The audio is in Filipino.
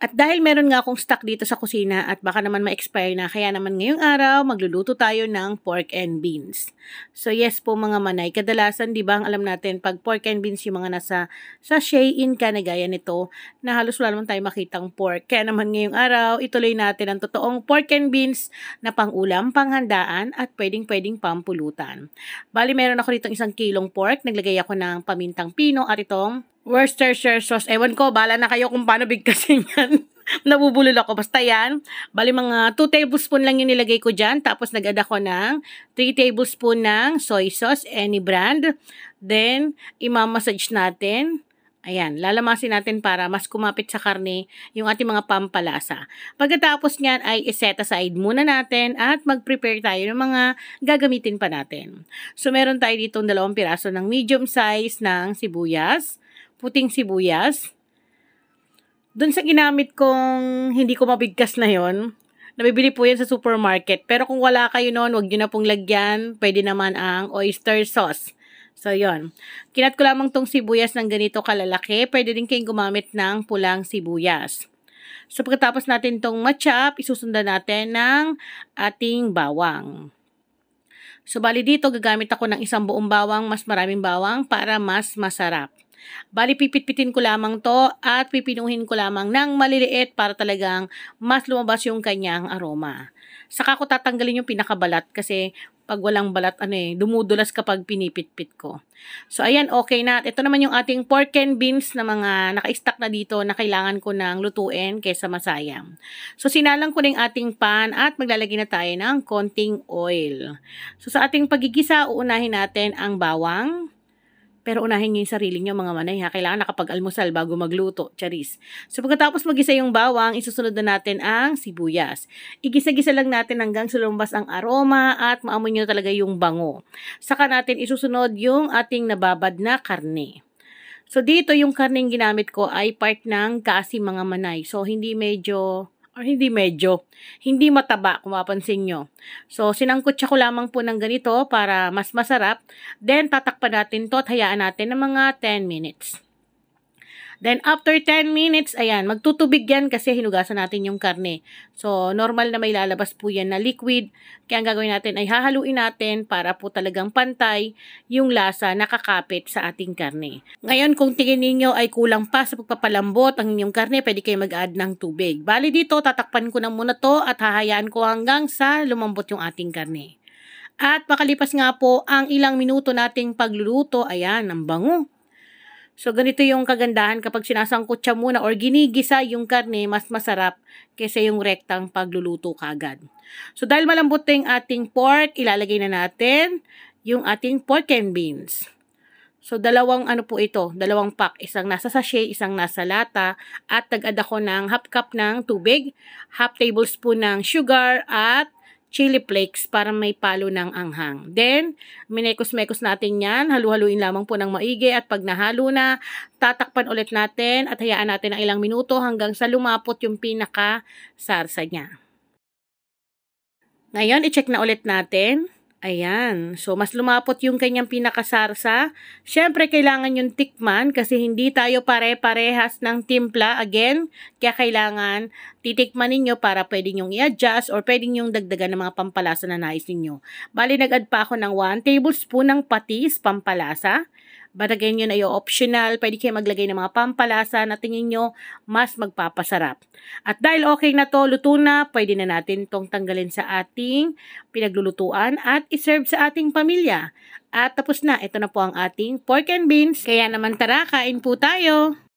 At dahil meron nga akong stock dito sa kusina at baka naman ma-expire na, kaya naman ngayong araw magluluto tayo ng pork and beans. So yes po mga manay, kadalasan di ba ang alam natin pag pork and beans yung mga nasa sachet in ka na nito na halos wala naman tayong makitang pork. Kaya naman ngayong araw, ituloy natin ang totoong pork and beans na pang-ulam, panghandaan at pwedeng-pwedeng pampulutan. Bali meron ako dito isang kilong pork, naglagay ako ng pamintang pino at itong Worcestershire sauce. Ewan ko, bala na kayo kung paano bigkasin yan. Nabubulol ako. Basta yan. Bali mga 2 tablespoon lang yung nilagay ko dyan. Tapos nag-add ako ng 3 tablespoon ng soy sauce, any brand. Then, imamassage natin. Ayan, lalamasin natin para mas kumapit sa karne yung ating mga pampalasa. Pagkatapos niyan ay iset aside muna natin at mag-prepare tayo ng mga gagamitin pa natin. So meron tayo ditong dalawang piraso ng medium size ng sibuyas puting sibuyas. Doon sa ginamit kong hindi ko mabigkas na yon, nabibili po yan sa supermarket. Pero kung wala kayo noon, wag nyo na pong lagyan. Pwede naman ang oyster sauce. So, yon Kinat ko lamang tong sibuyas ng ganito kalalaki. Pwede din kayong gumamit ng pulang sibuyas. So, pagkatapos natin tong matchup, isusundan natin ng ating bawang. So, bali dito, gagamit ako ng isang buong bawang, mas maraming bawang para mas masarap. Bali, pipitpitin ko lamang to at pipinuhin ko lamang ng maliliit para talagang mas lumabas yung kanyang aroma. Saka ko tatanggalin yung pinakabalat kasi pag walang balat, ano eh, dumudulas kapag pinipitpit ko. So, ayan, okay na. ito naman yung ating pork and beans na mga naka-stack na dito na kailangan ko ng lutuin kaysa masayang. So, sinalang ko na ating pan at maglalagay na tayo ng konting oil. So, sa ating pagigisa, uunahin natin ang bawang, pero unahin niyo yung sarili niyo mga manay ha. Kailangan nakapag-almusal bago magluto, charis. So pagkatapos magisa yung bawang, isusunod na natin ang sibuyas. Igisa-gisa lang natin hanggang sulumbas ang aroma at maamoy niyo talaga yung bango. Saka natin isusunod yung ating nababad na karne. So dito yung karneng ginamit ko ay part ng kasi mga manay. So hindi medyo or hindi medyo, hindi mataba kung mapansin nyo. So, sinangkutsa ko lamang po ng ganito para mas masarap. Then, tatakpan natin to at hayaan natin ng mga 10 minutes. Then, after 10 minutes, ayan, magtutubig yan kasi hinugasan natin yung karne. So, normal na may lalabas po yan na liquid. Kaya ang gagawin natin ay hahaluin natin para po talagang pantay yung lasa nakakapit sa ating karne. Ngayon, kung tingin ninyo ay kulang pa sa pagpapalambot ang inyong karne, pwede kayo mag-add ng tubig. Bali dito, tatakpan ko na muna to at hahayaan ko hanggang sa lumambot yung ating karne. At pakalipas nga po ang ilang minuto nating pagluluto, ayan, ang bango. So, ganito yung kagandahan kapag sinasangkot siya muna or ginigisa yung karne, mas masarap kaysa yung rektang pagluluto kagad. So, dahil malambot na ating pork, ilalagay na natin yung ating pork and beans. So, dalawang ano po ito, dalawang pack. Isang nasa sachet, isang nasa lata, at tag-add ako ng half cup ng tubig, half tablespoon ng sugar, at chili flakes para may palo ng anghang. Then, minekos-mekos natin yan. Halu-haluin lamang po ng maigi at pag nahalo na, tatakpan ulit natin at hayaan natin ng ilang minuto hanggang sa lumapot yung pinaka-sarsa niya. Ngayon, i-check na ulit natin. Ayan. So, mas lumapot yung kanyang pinakasarsa. Siyempre, kailangan yung tikman kasi hindi tayo pare-parehas ng timpla. Again, kaya kailangan titikman ninyo para pwede nyong i-adjust or pwede nyong dagdagan ng mga pampalasa na nais ninyo. Bali, nag-add pa ako ng 1 tablespoon ng patis pampalasa. But again, yun ay optional. Pwede kayo maglagay ng mga pampalasa na tingin nyo mas magpapasarap. At dahil okay na to, luto na, pwede na natin itong tanggalin sa ating pinaglulutuan at iserve sa ating pamilya. At tapos na, ito na po ang ating pork and beans. Kaya naman tara, kain po tayo!